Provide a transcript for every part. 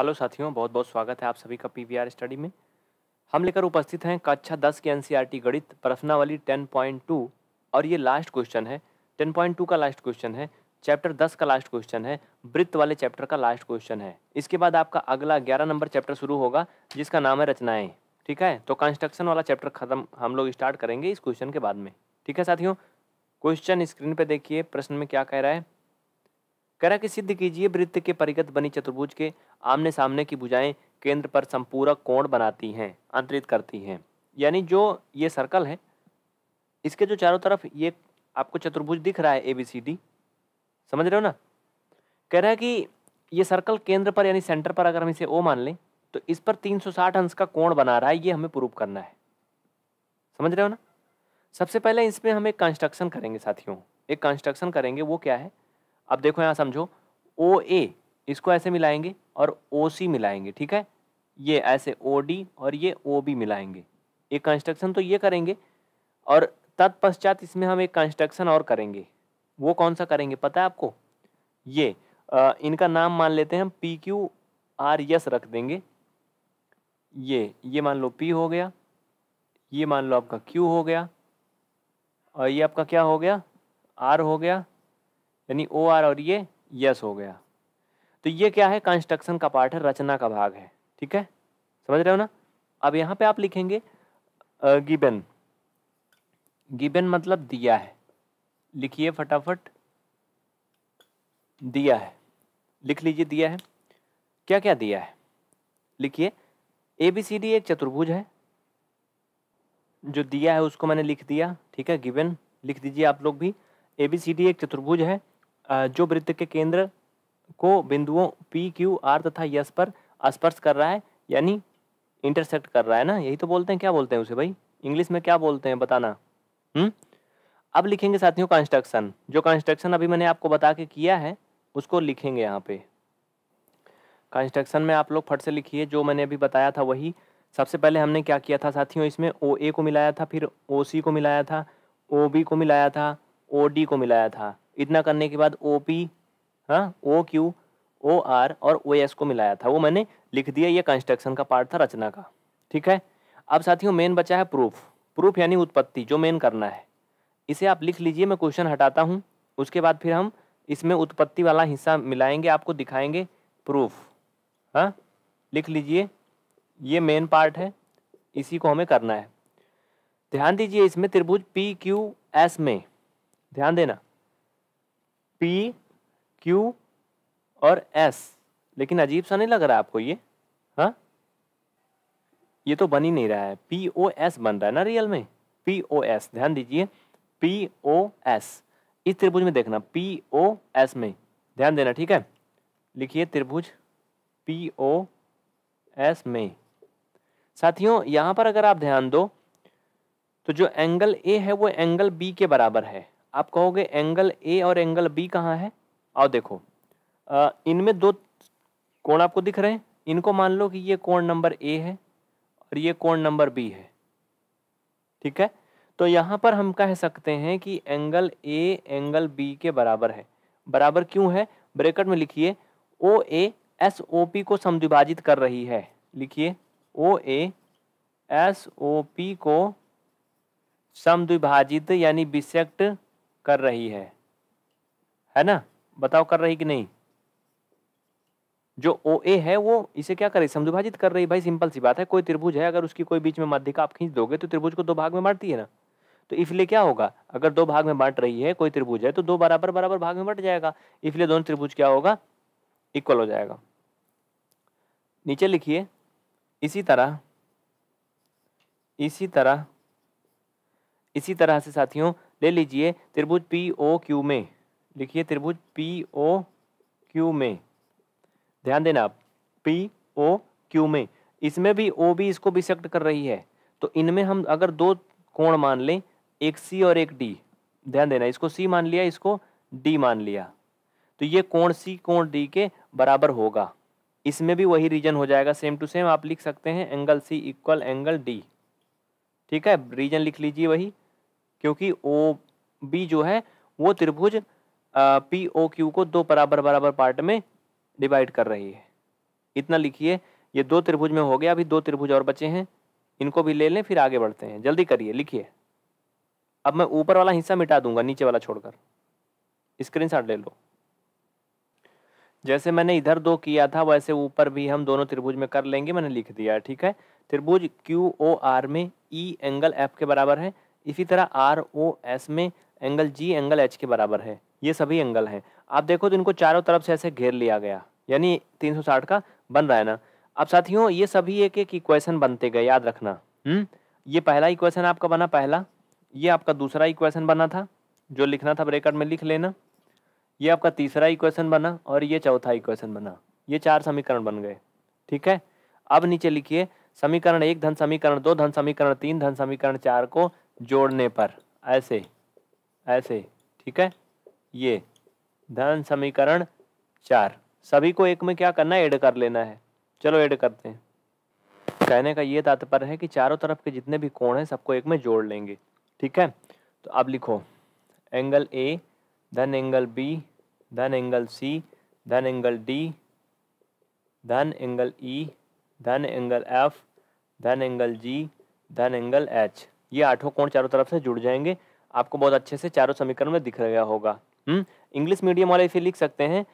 Hello साथियों बहुत बहुत स्वागत है आप सभी का पीवीआर स्टडी में हम लेकर उपस्थित हैं कक्षा दस के एन गणित प्रश्नावली टू और ये लास्ट क्वेश्चन है टू का लास्ट क्वेश्चन है चैप्टर दस का लास्ट क्वेश्चन है वृत्त वाले चैप्टर का लास्ट क्वेश्चन है इसके बाद आपका अगला ग्यारह नंबर चैप्टर शुरू होगा जिसका नाम है रचनाएँ ठीक है तो कंस्ट्रक्शन वाला चैप्टर खत्म हम लोग स्टार्ट करेंगे इस क्वेश्चन के बाद में ठीक है साथियों क्वेश्चन स्क्रीन पर देखिए प्रश्न में क्या कह रहा है करा कि सिद्ध कीजिए वृत्त के परिगत बनी चतुर्भुज के आमने सामने की भुजाएं केंद्र पर संपूरक कोण बनाती हैं अंतरित करती हैं यानी जो ये सर्कल है इसके जो चारों तरफ ये आपको चतुर्भुज दिख रहा है ए बी सी डी समझ रहे हो ना कह रहा है कि ये सर्कल केंद्र पर यानी सेंटर पर अगर हम इसे ओ मान लें तो इस पर 360 अंश का कोण बना रहा है ये हमें प्रूव करना है समझ रहे हो ना सबसे पहले इसमें हम एक कंस्ट्रक्शन करेंगे साथियों एक कंस्ट्रक्शन करेंगे वो क्या है अब देखो यहाँ समझो ओ ए इसको ऐसे मिलाएंगे और ओ सी मिलाएंगे ठीक है ये ऐसे ओ डी और ये ओ बी मिलाएंगे एक कंस्ट्रक्शन तो ये करेंगे और तत्पश्चात इसमें हम एक कंस्ट्रक्शन और करेंगे वो कौन सा करेंगे पता है आपको ये आ, इनका नाम मान लेते हैं हम पी क्यू आर यस रख देंगे ये ये मान लो पी हो गया ये मान लो आपका क्यू हो गया और ये आपका क्या हो गया आर हो गया यानी ओ आर और ये यस हो गया तो ये क्या है कंस्ट्रक्शन का पार्ट है रचना का भाग है ठीक है समझ रहे हो ना अब यहाँ पे आप लिखेंगे गिबन गिबन मतलब दिया है लिखिए फटाफट दिया है लिख लीजिए दिया है क्या क्या दिया है लिखिए ए बी सी डी एक चतुर्भुज है जो दिया है उसको मैंने लिख दिया ठीक है गिवन लिख दीजिए आप लोग भी ए बी सी डी एक चतुर्भुज है जो वृत्त के केंद्र को बिंदुओं पी क्यू आर तथा यस पर स्पर्श कर रहा है यानी इंटरसेक्ट कर रहा है ना यही तो बोलते हैं क्या बोलते हैं उसे भाई इंग्लिश में क्या बोलते हैं बताना हुँ? हम्म? अब लिखेंगे साथियों कंस्ट्रक्शन जो कंस्ट्रक्शन अभी मैंने आपको बता के किया है उसको लिखेंगे यहाँ पे कंस्ट्रक्शन में आप लोग फट से लिखिए जो मैंने अभी बताया था वही सबसे पहले हमने क्या किया था साथियों इसमें ओ ए को मिलाया था फिर ओ सी को मिलाया था ओ बी को मिलाया था ओ डी को मिलाया था इतना करने के बाद ओ पी हाँ ओ क्यू ओ आर और ओ एस को मिलाया था वो मैंने लिख दिया ये कंस्ट्रक्शन का पार्ट था रचना का ठीक है अब साथियों मेन बचा है प्रूफ प्रूफ यानी उत्पत्ति जो मेन करना है इसे आप लिख लीजिए मैं क्वेश्चन हटाता हूँ उसके बाद फिर हम इसमें उत्पत्ति वाला हिस्सा मिलाएंगे आपको दिखाएंगे प्रूफ हाँ लिख लीजिए ये मेन पार्ट है इसी को हमें करना है ध्यान दीजिए इसमें त्रिभुज पी क्यू एस में ध्यान देना पी क्यू और एस लेकिन अजीब सा नहीं लग रहा आपको ये हाँ ये तो बन ही नहीं रहा है पी ओ एस बन रहा है ना रियल में पी ओ एस ध्यान दीजिए पी ओ एस इस त्रिभुज में देखना पी ओ एस में ध्यान देना ठीक है लिखिए त्रिभुज पी ओ एस में साथियों यहाँ पर अगर आप ध्यान दो तो जो एंगल ए है वो एंगल बी के बराबर है आप कहोगे एंगल ए और एंगल बी कहाँ है और देखो इनमें दो कोण आपको दिख रहे हैं इनको मान लो कि ये कोण नंबर ए है और ये कोण नंबर बी है ठीक है तो यहाँ पर हम कह सकते हैं कि एंगल ए एंगल बी के बराबर है बराबर क्यों है ब्रेकेट में लिखिए ओ ए एस ओ पी को समद्विभाजित कर रही है लिखिए ओ ए एस ओ पी को समद्विभाजित यानी बिसेक्ट कर रही है है ना बताओ कर रही कि नहीं जो ओ ए है वो इसे क्या करे समद्विभाजित कर रही भाई सिंपल सी बात है कोई त्रिभुज है अगर उसकी कोई बीच में माध्यिका आप खींच दोगे तो त्रिभुज को दो भाग में बांटती है ना तो इसलिए क्या होगा अगर दो भाग में बांट रही है कोई त्रिभुज है तो दो बराबर बराबर भाग में बांट जाएगा इसलिए दोनों त्रिभुज क्या होगा इक्वल हो जाएगा नीचे लिखिए इसी तरह इसी तरह इसी तरह से साथियों ले लीजिए त्रिभुज पी ओ क्यू में लिखिए त्रिभुज पी ओ क्यू में ध्यान देना आप पी ओ क्यू में इसमें भी ओ बी इसको बिसेक्ट कर रही है तो इनमें हम अगर दो कोण मान लें एक सी और एक डी ध्यान देना इसको सी मान लिया इसको डी मान लिया तो ये कोण सी कोण डी के बराबर होगा इसमें भी वही रीजन हो जाएगा सेम टू सेम आप लिख सकते हैं angle C equal angle D ठीक है रीजन लिख लीजिए वही क्योंकि ओ बी जो है वो त्रिभुज पी ओ क्यू को दो बराबर बराबर पार्ट में डिवाइड कर रही है इतना लिखिए ये दो त्रिभुज में हो गया अभी दो त्रिभुज और बचे हैं इनको भी ले लें फिर आगे बढ़ते हैं जल्दी करिए लिखिए अब मैं ऊपर वाला हिस्सा मिटा दूंगा नीचे वाला छोड़कर स्क्रीनशॉट ले लो जैसे मैंने इधर दो किया था वैसे ऊपर भी हम दोनों त्रिभुज में कर लेंगे मैंने लिख दिया ठीक है त्रिभुज क्यू ओ आर में ई एंगल एफ के बराबर है इसी तरह आर ओ एस में एंगल जी एंगल एच के बराबर है ये सभी एंगल हैं आप देखो तो इनको चारों तरफ से ऐसे घेर लिया गया यानी 360 का बन रहा है ना अब साथियों ये सभी एक एक इक्वेशन बनते गए याद रखना हम्म ये पहला इक्वेशन आपका बना पहला ये आपका दूसरा इक्वेशन बना था जो लिखना था ब्रेकअप में लिख लेना ये आपका तीसरा इक्वेशन बना और ये चौथा इक्वेशन बना ये चार समीकरण बन गए ठीक है अब नीचे लिखिए समीकरण एक धन समीकरण दो धन समीकरण तीन धन समीकरण चार को जोड़ने पर ऐसे ऐसे ठीक है ये धन समीकरण चार सभी को एक में क्या करना है ऐड कर लेना है चलो ऐड करते हैं कहने का ये तात्पर्य है कि चारों तरफ के जितने भी कोण हैं सबको एक में जोड़ लेंगे ठीक है तो अब लिखो एंगल ए धन एंगल बी धन एंगल सी धन एंगल डी धन एंगल ई धन एंगल एफ धन एंगल जी धन एंगल एच ये आठों कोण चारों तरफ से जुड़ जाएंगे आपको बहुत अच्छे से चारों समीकरण में दिख रहा होगा हम्म, इंग्लिश मीडियम वाले इसे लिख सकते हैं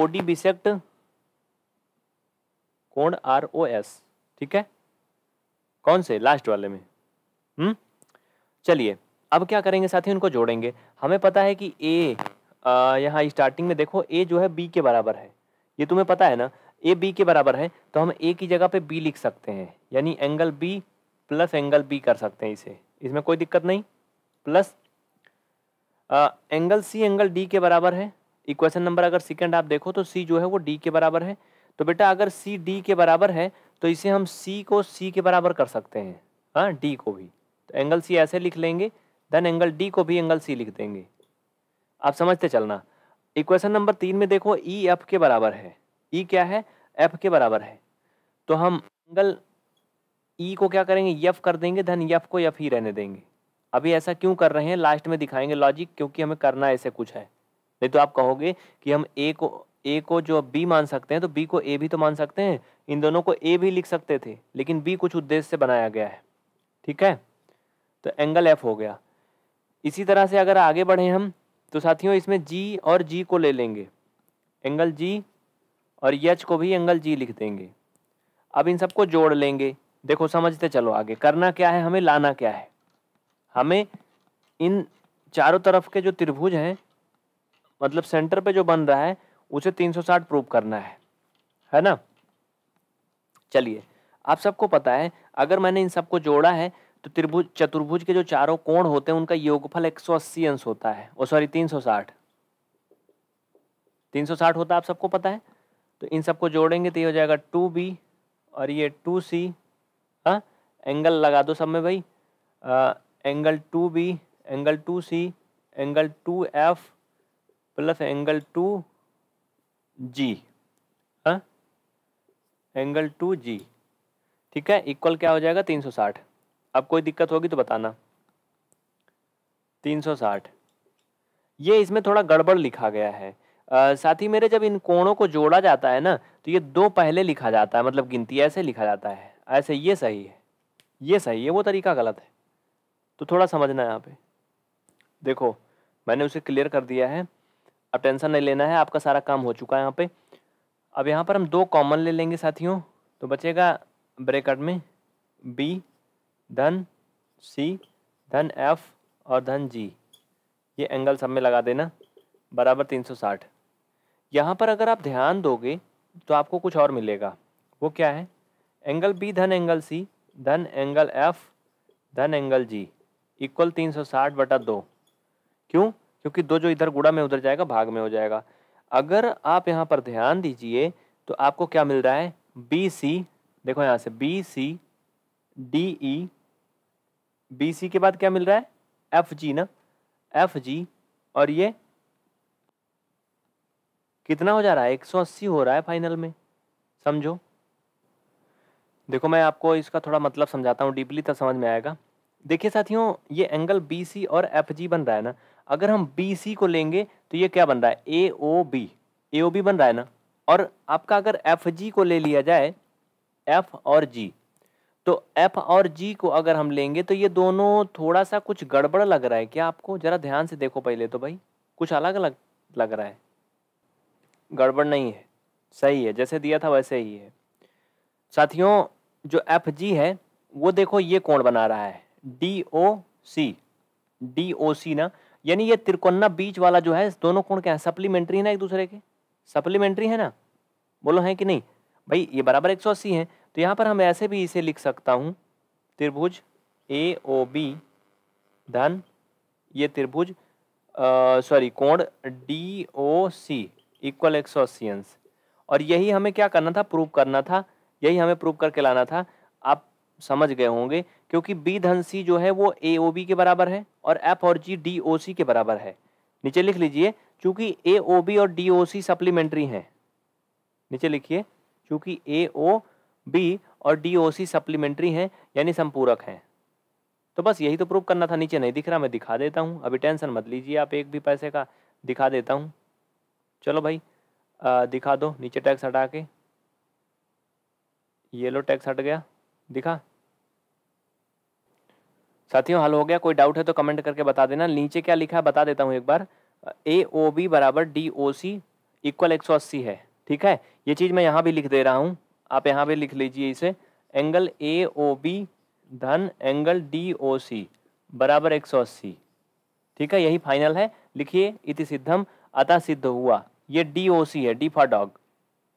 ओ डी बिसेक्ट कोण आर ओ एस ठीक है कौन से लास्ट वाले में हम्म चलिए अब क्या करेंगे साथी उनको जोड़ेंगे हमें पता है कि ए यहाँ स्टार्टिंग में देखो ए जो है बी के बराबर है ये तुम्हें पता है ना ए बी के बराबर है तो हम ए की जगह पे बी लिख सकते हैं यानी angle B plus angle B कर सकते हैं इसे इसमें कोई दिक्कत नहीं प्लस आ, एंगल सी एंगल डी के बराबर है इक्वेशन नंबर अगर सेकंड आप देखो तो सी जो है वो डी के बराबर है तो बेटा अगर सी डी के बराबर है तो इसे हम सी को सी के बराबर कर सकते हैं हाँ डी को भी तो एंगल सी ऐसे लिख लेंगे देन एंगल डी को भी एंगल सी लिख देंगे आप समझते चलना इक्वेशन नंबर तीन में देखो ई e, एफ के बराबर है ई e क्या है एफ के बराबर है तो हम एंगल ई e को क्या करेंगे यफ कर देंगे धन यफ को यफ ही रहने देंगे अभी ऐसा क्यों कर रहे हैं लास्ट में दिखाएंगे लॉजिक क्योंकि हमें करना ऐसे कुछ है नहीं तो आप कहोगे कि हम ए को ए को जो बी मान सकते हैं तो बी को ए भी तो मान सकते हैं इन दोनों को ए भी लिख सकते थे लेकिन बी कुछ उद्देश्य से बनाया गया है ठीक है तो एंगल एफ हो गया इसी तरह से अगर आगे बढ़े हम तो साथियों इसमें जी और जी को ले लेंगे एंगल जी और यच को भी एंगल जी लिख देंगे अब इन सबको जोड़ लेंगे देखो समझते चलो आगे करना क्या है हमें लाना क्या है हमें इन चारों तरफ के जो त्रिभुज हैं मतलब सेंटर पे जो बन रहा है उसे 360 प्रूव करना है है ना चलिए आप सबको पता है अगर मैंने इन सबको जोड़ा है तो त्रिभुज चतुर्भुज के जो चारों कोण होते हैं उनका योगफल 180 अंश होता है ओ सॉरी 360 360 होता है आप सबको पता है तो इन सबको जोड़ेंगे तो ये हो जाएगा टू बी और ये टू सी हाँ एंगल लगा दो सब में भाई आ, angle two B angle two C angle two F plus angle two G हाँ एंगल टू जी ठीक है इक्वल क्या हो जाएगा तीन सौ साठ अब कोई दिक्कत होगी तो बताना तीन सौ साठ ये इसमें थोड़ा गड़बड़ लिखा गया है साथ ही मेरे जब इन कोणों को जोड़ा जाता है ना तो ये दो पहले लिखा जाता है मतलब गिनती ऐसे लिखा जाता है ऐसे ये सही है ये सही है वो तरीका गलत है तो थोड़ा समझना है यहाँ पे देखो मैंने उसे क्लियर कर दिया है अब टेंशन नहीं लेना है आपका सारा काम हो चुका है यहाँ पे अब यहाँ पर हम दो कॉमन ले लेंगे साथियों तो बचेगा ब्रेकट में बी धन सी धन एफ और धन जी ये एंगल सब में लगा देना बराबर तीन सौ साठ यहाँ पर अगर आप ध्यान दोगे तो आपको कुछ और मिलेगा वो क्या है एंगल बी धन एंगल सी धन एंगल एफ धन एंगल जी इक्वल तीन सौ साठ बटा दो क्यों क्योंकि दो जो इधर गुड़ा में उधर जाएगा भाग में हो जाएगा अगर आप यहाँ पर ध्यान दीजिए तो आपको क्या मिल रहा है बी सी देखो यहाँ से B C D E B C के बाद क्या मिल रहा है एफ जी ना एफ जी और ये कितना हो जा रहा है एक सौ अस्सी हो रहा है फाइनल में समझो देखो मैं आपको इसका थोड़ा मतलब समझाता हूँ डीपली तब समझ में आएगा देखिए साथियों ये एंगल बी सी और एफ जी बन रहा है ना अगर हम बी सी को लेंगे तो ये क्या बन रहा है ए ओ बी ए ओ बी बन रहा है ना और आपका अगर एफ जी को ले लिया जाए एफ और जी तो एफ और जी को अगर हम लेंगे तो ये दोनों थोड़ा सा कुछ गड़बड़ लग रहा है क्या आपको ज़रा ध्यान से देखो पहले तो भाई कुछ अलग अलग लग रहा है गड़बड़ नहीं है सही है जैसे दिया था वैसे ही है साथियों जो एफ जी है वो देखो ये कोण बना रहा है D O C D O सी ना यानी ये त्रिकोणा बीच वाला जो है दोनों कोण क्या है सप्लीमेंट्री है ना एक दूसरे के सप्लीमेंट्री है ना बोलो है कि नहीं भाई ये बराबर एक सौ अस्सी है तो यहाँ पर हम ऐसे भी इसे लिख सकता हूँ त्रिभुज ए ओ बी धन ये त्रिभुज सॉरी कोण डी ओ सी इक्वल एक सौ अस्सी अंश और यही हमें क्या करना था प्रूव करना था यही हमें प्रूव करके लाना था आप समझ गए होंगे क्योंकि बी धन सी जो है वो ए ओ बी के बराबर है और एफ और जी डी ओ सी के बराबर है नीचे लिख लीजिए चूंकि ए ओ बी और डी ओ सी सप्लीमेंट्री हैं नीचे लिखिए चूंकि ए ओ बी और डी ओ सी सप्लीमेंट्री हैं यानी संपूरक हैं तो बस यही तो प्रूव करना था नीचे नहीं दिख रहा मैं दिखा देता हूँ अभी टेंशन मत लीजिए आप एक भी पैसे का दिखा देता हूँ चलो भाई आ, दिखा दो नीचे टैक्स हटा के येलो टैक्स हट गया दिखा साथियों हल हो गया कोई डाउट है तो कमेंट करके बता देना नीचे क्या लिखा है बता देता हूँ एक बार ए ओ बी बराबर डी ओ सी इक्वल एक सौ अस्सी है ठीक है ये चीज़ मैं यहाँ भी लिख दे रहा हूँ आप यहाँ भी लिख लीजिए इसे एंगल ए ओ बी धन एंगल डी ओ सी बराबर एक सौ अस्सी ठीक है यही फाइनल है लिखिए इति सिद्धम अतः सिद्ध हुआ ये डी ओ सी है डी फॉर डॉग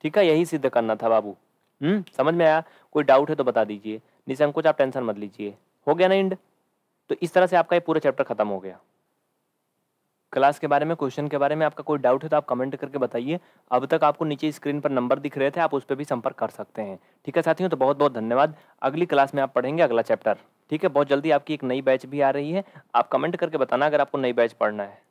ठीक है यही सिद्ध करना था बाबू हम्म समझ में आया कोई डाउट है तो बता दीजिए निसंकोच आप टेंशन मत लीजिए हो गया ना इंड तो इस तरह से आपका ये पूरा चैप्टर खत्म हो गया क्लास के बारे में क्वेश्चन के बारे में आपका कोई डाउट है तो आप कमेंट करके बताइए अब तक आपको नीचे स्क्रीन पर नंबर दिख रहे थे आप उस पर भी संपर्क कर सकते हैं ठीक है साथियों तो बहुत बहुत धन्यवाद अगली क्लास में आप पढ़ेंगे अगला चैप्टर ठीक है बहुत जल्दी आपकी एक नई बैच भी आ रही है आप कमेंट करके बताना अगर आपको नई बैच पढ़ना है